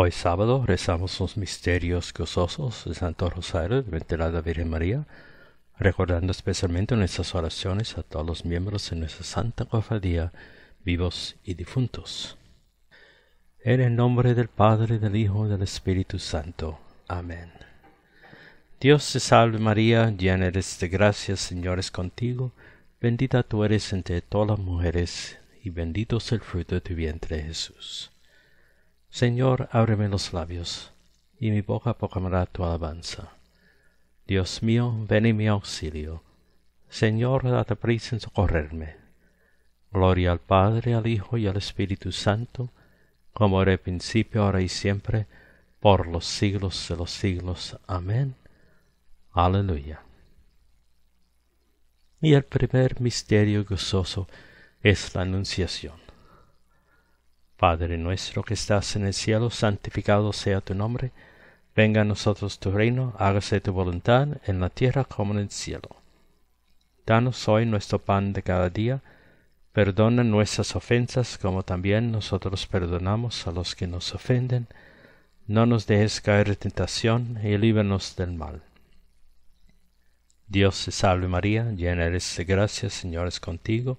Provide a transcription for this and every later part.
Hoy sábado rezamos los misterios gozosos de Santo Rosario de la Virgen María, recordando especialmente nuestras oraciones a todos los miembros de nuestra Santa Cofradía, vivos y difuntos. En el nombre del Padre, del Hijo y del Espíritu Santo. Amén. Dios te salve María, llena eres de gracia, Señor es contigo, bendita tú eres entre todas las mujeres, y bendito es el fruto de tu vientre Jesús. Señor, ábreme los labios, y mi boca proclamará tu alabanza. Dios mío, ven en mi auxilio. Señor, date prisa en socorrerme. Gloria al Padre, al Hijo y al Espíritu Santo, como era principio, ahora y siempre, por los siglos de los siglos. Amén. Aleluya. Y el primer misterio gozoso es la Anunciación. Padre nuestro que estás en el cielo, santificado sea tu nombre, venga a nosotros tu reino, hágase tu voluntad en la tierra como en el cielo. Danos hoy nuestro pan de cada día, perdona nuestras ofensas como también nosotros perdonamos a los que nos ofenden, no nos dejes caer en tentación y líbranos del mal. Dios te salve María, llena eres de gracia, Señor es contigo,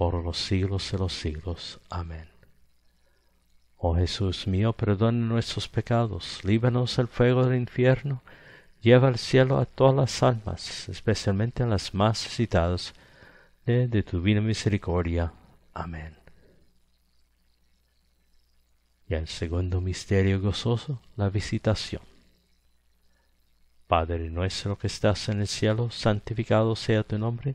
por los siglos de los siglos. Amén. Oh Jesús mío, perdone nuestros pecados, líbanos del fuego del infierno, lleva al cielo a todas las almas, especialmente a las más necesitadas de, tu divina misericordia. Amén. Y el segundo misterio gozoso, la visitación. Padre nuestro que estás en el cielo, santificado sea tu nombre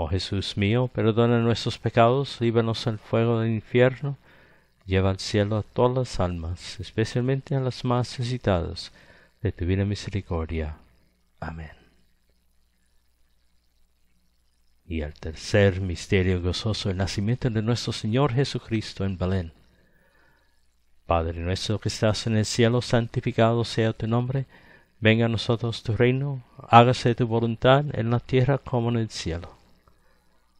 Oh Jesús mío, perdona nuestros pecados, líbanos del fuego del infierno, lleva al cielo a todas las almas, especialmente a las más necesitadas de tu vida misericordia. Amén. Y el tercer misterio gozoso, el nacimiento de nuestro Señor Jesucristo en Belén. Padre nuestro que estás en el cielo, santificado sea tu nombre, venga a nosotros tu reino, hágase tu voluntad en la tierra como en el cielo.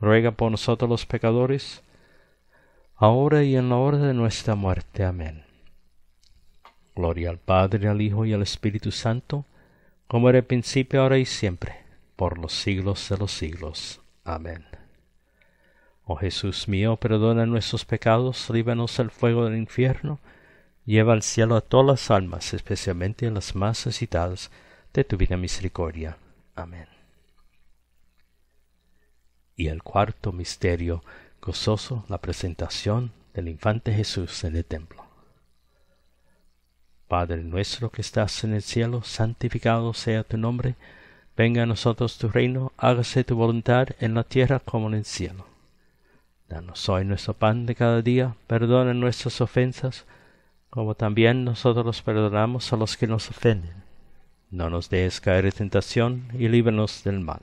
ruega por nosotros los pecadores, ahora y en la hora de nuestra muerte. Amén. Gloria al Padre, al Hijo y al Espíritu Santo, como era el principio, ahora y siempre, por los siglos de los siglos. Amén. Oh Jesús mío, perdona nuestros pecados, líbanos del fuego del infierno, lleva al cielo a todas las almas, especialmente a las más necesitadas de tu vida misericordia. Amén y el cuarto misterio gozoso la presentación del infante Jesús en el templo. Padre nuestro que estás en el cielo, santificado sea tu nombre, venga a nosotros tu reino, hágase tu voluntad en la tierra como en el cielo. Danos hoy nuestro pan de cada día, perdona nuestras ofensas, como también nosotros perdonamos a los que nos ofenden. No nos dejes caer en tentación y líbranos del mal.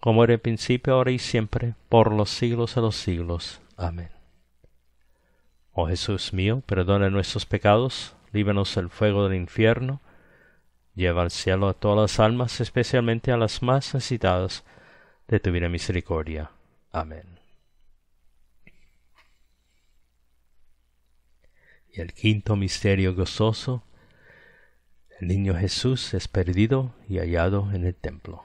como era en principio, ahora y siempre, por los siglos de los siglos. Amén. Oh Jesús mío, perdona nuestros pecados, líbanos del fuego del infierno, lleva al cielo a todas las almas, especialmente a las más necesitadas de tu vida misericordia. Amén. Y el quinto misterio gozoso, el niño Jesús es perdido y hallado en el templo.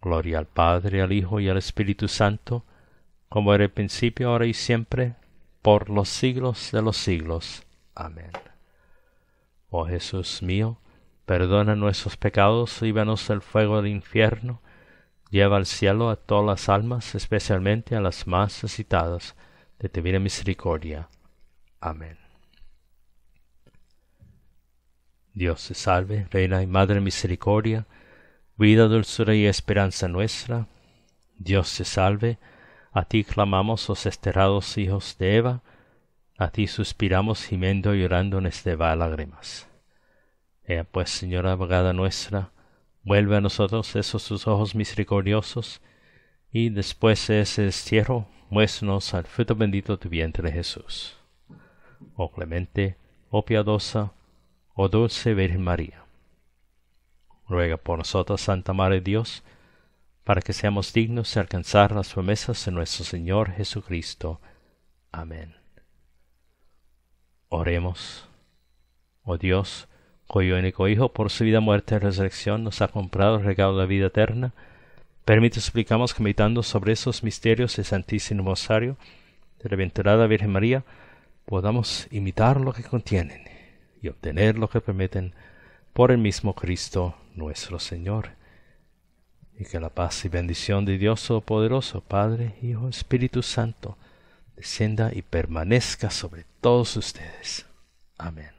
Gloria al Padre, al Hijo y al Espíritu Santo, como era el principio, ahora y siempre, por los siglos de los siglos. Amén. Oh Jesús mío, perdona nuestros pecados, líbanos del fuego del infierno, lleva al cielo a todas las almas, especialmente a las más necesitadas de divina misericordia. Amén. Dios te salve, Reina y Madre Misericordia, vida, dulzura y esperanza nuestra. Dios te salve, a ti clamamos los oh esterados hijos de Eva, a ti suspiramos gimiendo y llorando en este de lágrimas. Ea pues, Señora abogada nuestra, vuelve a nosotros esos tus ojos misericordiosos, y después de ese destierro, muéstranos al fruto bendito tu vientre Jesús. Oh clemente, oh piadosa, oh dulce Virgen María ruega por nosotros, Santa Madre de Dios, para que seamos dignos de alcanzar las promesas de nuestro Señor Jesucristo. Amén. Oremos. Oh Dios, cuyo único Hijo por su vida, muerte y resurrección nos ha comprado el regalo de la vida eterna, permite suplicamos que meditando sobre esos misterios del Santísimo Rosario de la Venturada Virgen María, podamos imitar lo que contienen y obtener lo que permiten por el mismo Cristo nuestro Señor, y que la paz y bendición de Dios Todopoderoso, Padre, Hijo, Espíritu Santo, descienda y permanezca sobre todos ustedes. Amén.